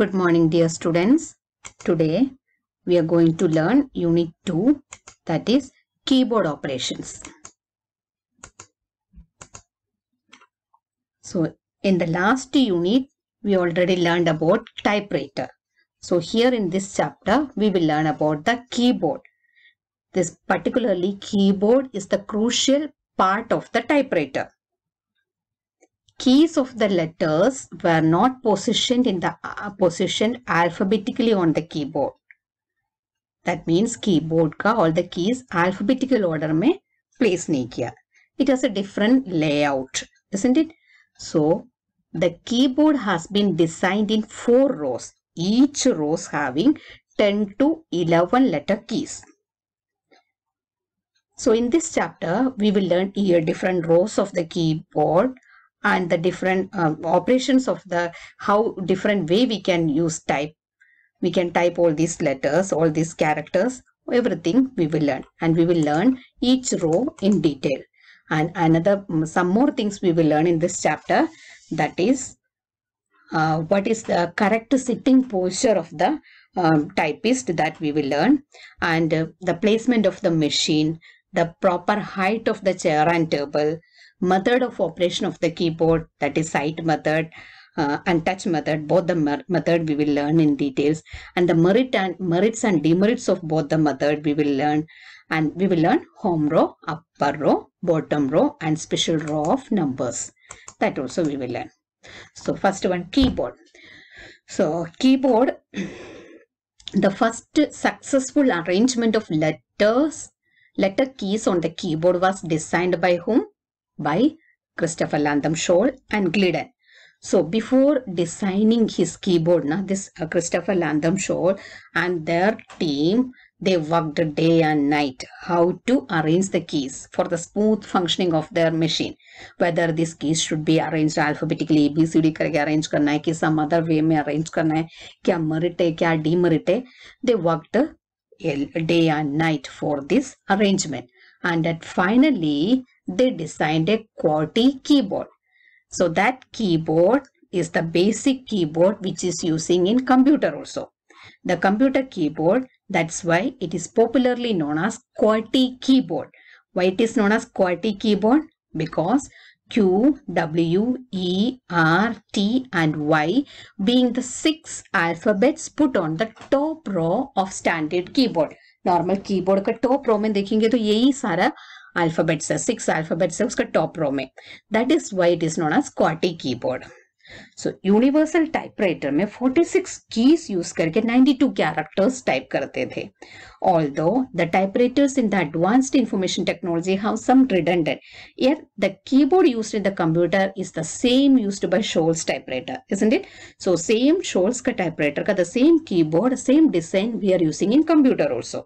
Good morning dear students. Today we are going to learn unit 2 that is keyboard operations. So in the last unit we already learned about typewriter. So here in this chapter we will learn about the keyboard. This particularly keyboard is the crucial part of the typewriter keys of the letters were not positioned in the uh, positioned alphabetically on the keyboard. That means keyboard ka all the keys alphabetical order may place नहीं किया. It has a different layout, isn't it? So the keyboard has been designed in four rows, each rows having 10 to 11 letter keys. So in this chapter, we will learn here different rows of the keyboard, and the different um, operations of the how different way we can use type we can type all these letters all these characters everything we will learn and we will learn each row in detail and another mm, some more things we will learn in this chapter that is uh, what is the correct sitting posture of the um, typist that we will learn and uh, the placement of the machine the proper height of the chair and table method of operation of the keyboard that is sight method uh, and touch method both the method we will learn in details and the merit and merits and demerits of both the method we will learn and we will learn home row upper row bottom row and special row of numbers that also we will learn so first one keyboard so keyboard the first successful arrangement of letters letter keys on the keyboard was designed by whom by Christopher Lantham Scholl and Glidden. So before designing his keyboard, now this uh, Christopher Lantham Scholl and their team, they worked day and night how to arrange the keys for the smooth functioning of their machine. Whether this keys should be arranged alphabetically, ABCD arrange करना है कि some other way में arrange करना है क्या merit है क्या demerit है. They worked day and night for this arrangement. And that finally they designed a QWERTY keyboard. So that keyboard is the basic keyboard which is using in computer also. The computer keyboard, that's why it is popularly known as QWERTY keyboard. Why it is known as QWERTY keyboard? Because Q, W, E, R, T and Y being the six alphabets put on the top row of standard keyboard. Normal keyboard का top row में देखेंगे तो यही सारा alphabets है six alphabets है उसका top row में that is why it is known as क्वाटी कीबोर्ड सो यूनिवर्सल टाइपराइटर में 46 कीज यूज करके 92 कैरेक्टर्स टाइप करते थे although the typerators in the advanced information technology have some redundant yet the keyboard used in the computer is the same used by Scholl's typewriter isn't it so same Scholl's ka typewriter ka the same keyboard same design we are using in computer also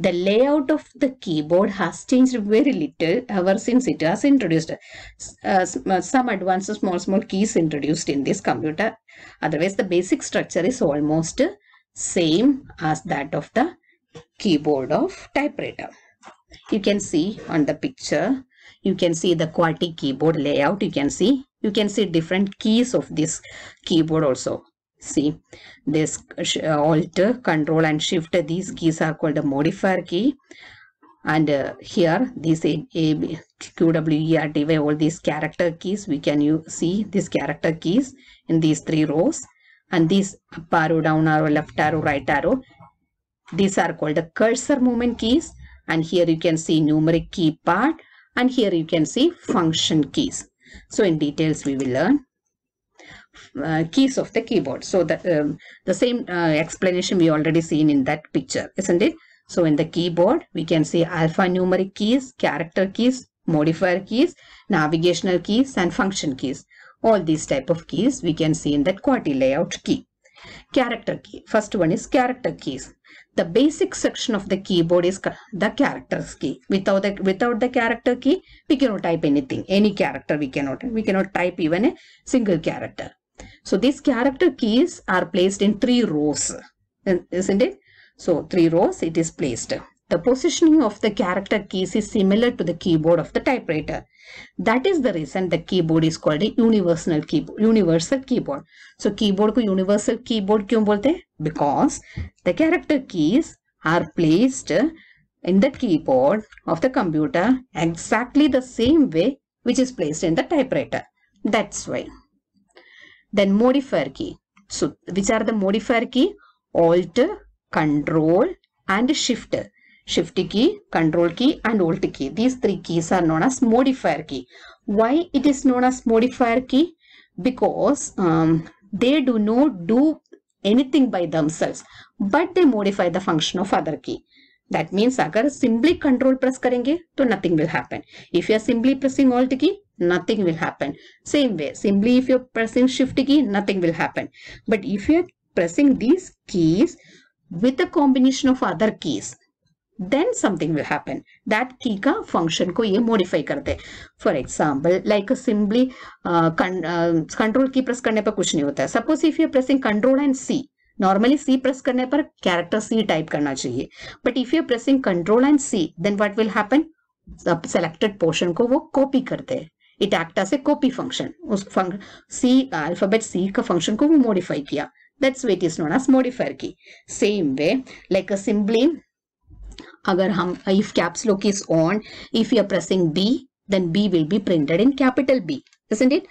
the layout of the keyboard has changed very little ever since it has introduced uh, uh, some advanced small small keys introduced in this computer otherwise the basic structure is almost same as that of the keyboard of typewriter you can see on the picture you can see the QWERTY keyboard layout you can see you can see different keys of this keyboard also See, this uh, Alt, Control and Shift, these keys are called the modifier key. And uh, here, these QWERTY, all these character keys, we can see these character keys in these three rows. And these up arrow, down arrow, left arrow, right arrow, these are called the cursor movement keys. And here you can see numeric key part. And here you can see function keys. So in details we will learn uh, keys of the keyboard. So the, um, the same uh, explanation we already seen in that picture, isn't it? So in the keyboard, we can see alphanumeric keys, character keys, modifier keys, navigational keys and function keys. All these type of keys we can see in that QWERTY layout key. Character key. First one is character keys. The basic section of the keyboard is the characters key. Without the, without the character key, we cannot type anything. Any character we cannot. We cannot type even a single character. So these character keys are placed in three rows, isn't it? So three rows it is placed. The positioning of the character keys is similar to the keyboard of the typewriter. That is the reason the keyboard is called a universal keyboard. Universal keyboard. So keyboard ko universal keyboard kyun bolte? Because the character keys are placed in the keyboard of the computer exactly the same way which is placed in the typewriter. That's why. Then modifier key. So which are the modifier key? Alt, Control and Shift. Shift key, Control key and Alt key. These three keys are known as modifier key. Why it is known as modifier key? Because um, they do not do anything by themselves but they modify the function of other key. That means अगर simply control press करेंगे तो nothing will happen. If you are simply pressing alt key nothing will happen. Same way, simply if you're pressing shift key, nothing will happen. But if you're pressing these keys with a combination of other keys, then something will happen. That key ka function ko ye modify karte For example, like simply uh, con, uh, control key press karne पर kuch nahi hota Suppose if you're pressing control and C, normally C press करने पर character C type करना चाहिए but if you pressing control and C then what will happen selected portion को वो copy करते हैं it act as a copy function उस फंक, सी अल्फाबेट सी का फंक्शन को वो मॉडिफाई किया that's what is known as modifier key same way like a simply अगर हम if caps lock is on if you are pressing B then B will be printed in capital B isn't it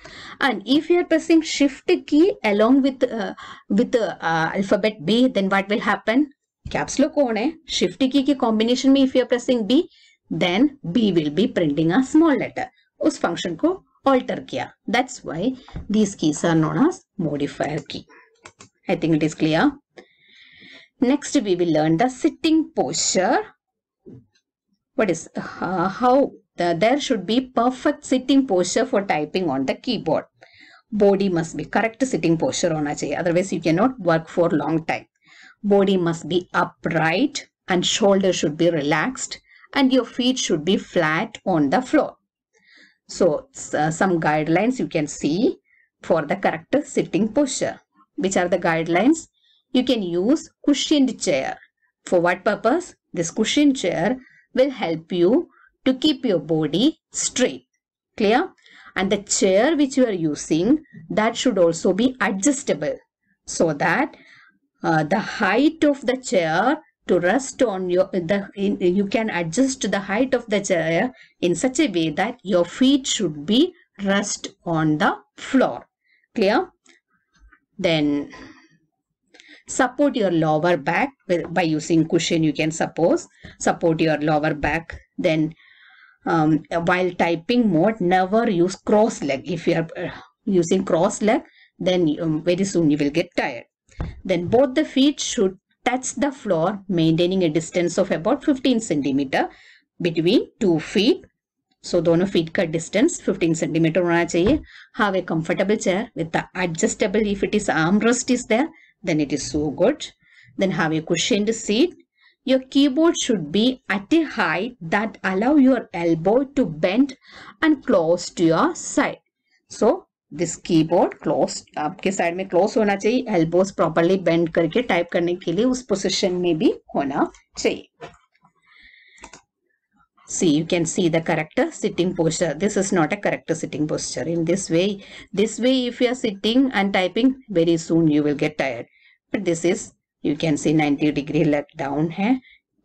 and if you are pressing shift key along with uh, with uh, alphabet B then what will happen caps lock on hai shift key ki combination mein if you are pressing B then B will be printing a small letter उस function को alter किया That's why these keys are known as modifier key. I think it is clear. next we will learn the sitting posture what is uh, how there should be perfect sitting posture for typing on the keyboard body must be correct sitting posture hona chahiye otherwise you cannot work for long time body must be upright and shoulder should be relaxed and your feet should be flat on the floor so uh, some guidelines you can see for the correct sitting posture. Which are the guidelines? You can use cushioned chair. For what purpose? This cushioned chair will help you to keep your body straight. Clear? And the chair which you are using that should also be adjustable so that uh, the height of the chair to rest on your the in, you can adjust the height of the chair in such a way that your feet should be rest on the floor clear then support your lower back by using cushion you can suppose support your lower back then um, while typing mode never use cross leg if you are uh, using cross leg then um, very soon you will get tired then both the feet should touch the floor maintaining a distance of about 15 centimeter between two feet. So दोनों feet का distance 15 centimeter होना चाहिए. Have a comfortable chair with the adjustable if it is armrest is there then it is so good. Then have a cushioned seat. Your keyboard should be at a height that allow your elbow to bend and close to your side. So this keyboard close आपके side में close होना चाहिए elbows properly bend करके type करने के लिए उस position में भी होना चाहिए see you can see the correct sitting posture this is not a correct sitting posture in this way this way if you are sitting and typing very soon you will get tired but this is you can see 90 degree leg down hai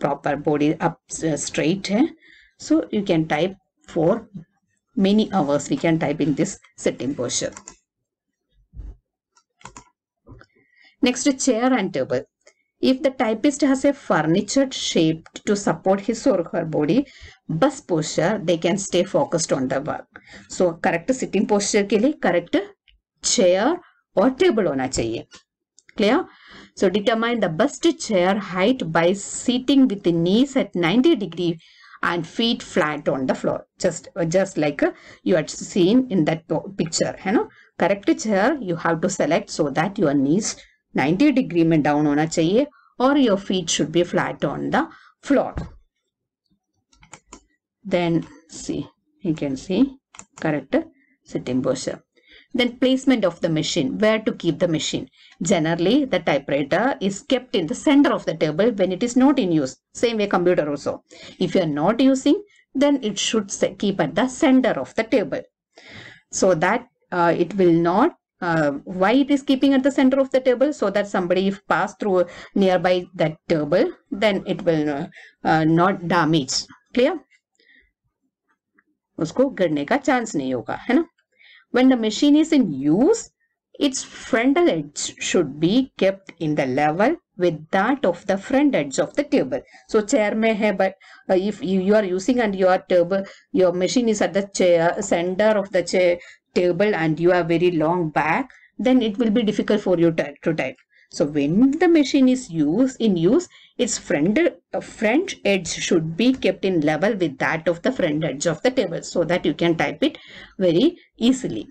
proper body up uh, straight hai so you can type for many hours we can type in this sitting posture. Next chair and table. If the typist has a furniture shaped to support his or her body, bus posture, they can stay focused on the work. So correct sitting posture के correct chair or table होना चाहिए. Clear? So determine the best chair height by seating with the knees at 90 degree and feet flat on the floor just uh, just like uh, you had seen in that picture you know correct chair you have to select so that your knees 90 degree mein down on a chahiye or your feet should be flat on the floor then see you can see correct sitting posture then placement of the machine, where to keep the machine. Generally, the typewriter is kept in the center of the table when it is not in use. Same way computer also. If you are not using, then it should keep at the center of the table. So that uh, it will not uh, why it is keeping at the center of the table so that somebody if pass through nearby that table then it will uh, uh, not damage clear उसको गिरने का chance नहीं होगा है ना when the machine is in use, its frontal edge should be kept in the level with that of the front edge of the table. So chair may have, but uh, if you, you, are using and your table, your machine is at the chair, center of the chair table and you have very long back, then it will be difficult for you to, to type. So when the machine is used in use, its front, uh, front edge should be kept in level with that of the front edge of the table so that you can type it very easily.